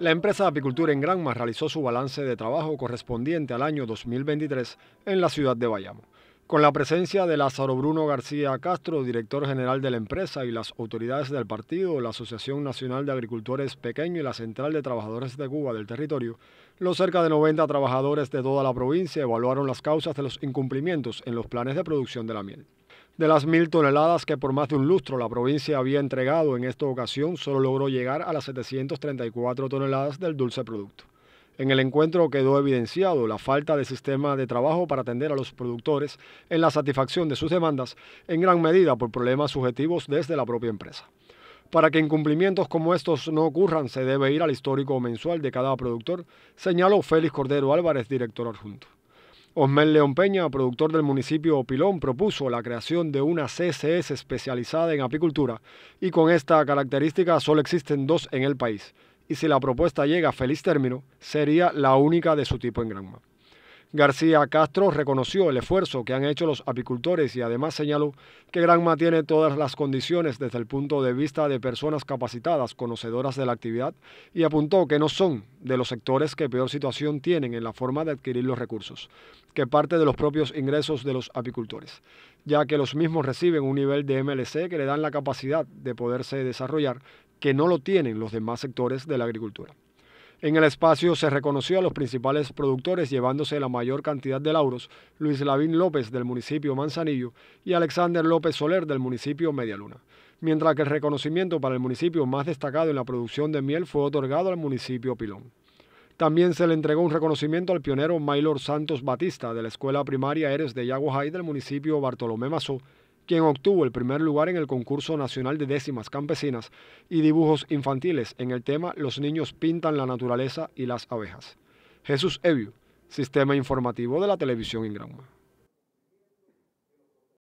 La empresa de apicultura en Granma realizó su balance de trabajo correspondiente al año 2023 en la ciudad de Bayamo. Con la presencia de Lázaro Bruno García Castro, director general de la empresa, y las autoridades del partido, la Asociación Nacional de Agricultores Pequeño y la Central de Trabajadores de Cuba del territorio, los cerca de 90 trabajadores de toda la provincia evaluaron las causas de los incumplimientos en los planes de producción de la miel. De las mil toneladas que por más de un lustro la provincia había entregado en esta ocasión, solo logró llegar a las 734 toneladas del dulce producto. En el encuentro quedó evidenciado la falta de sistema de trabajo para atender a los productores en la satisfacción de sus demandas, en gran medida por problemas subjetivos desde la propia empresa. Para que incumplimientos como estos no ocurran, se debe ir al histórico mensual de cada productor, señaló Félix Cordero Álvarez, director adjunto. Osmel León Peña, productor del municipio Pilón, propuso la creación de una CCS especializada en apicultura y con esta característica solo existen dos en el país. Y si la propuesta llega a feliz término, sería la única de su tipo en Granma. García Castro reconoció el esfuerzo que han hecho los apicultores y además señaló que Granma tiene todas las condiciones desde el punto de vista de personas capacitadas, conocedoras de la actividad y apuntó que no son de los sectores que peor situación tienen en la forma de adquirir los recursos, que parte de los propios ingresos de los apicultores, ya que los mismos reciben un nivel de MLC que le dan la capacidad de poderse desarrollar que no lo tienen los demás sectores de la agricultura. En el espacio se reconoció a los principales productores llevándose la mayor cantidad de lauros, Luis Lavín López del municipio Manzanillo y Alexander López Soler del municipio Medialuna. Mientras que el reconocimiento para el municipio más destacado en la producción de miel fue otorgado al municipio Pilón. También se le entregó un reconocimiento al pionero Maylor Santos Batista de la Escuela Primaria Eres de Yaguajay del municipio Bartolomé Mazó, quien obtuvo el primer lugar en el concurso nacional de décimas campesinas y dibujos infantiles en el tema Los niños pintan la naturaleza y las abejas. Jesús Evio, Sistema Informativo de la Televisión en Granma.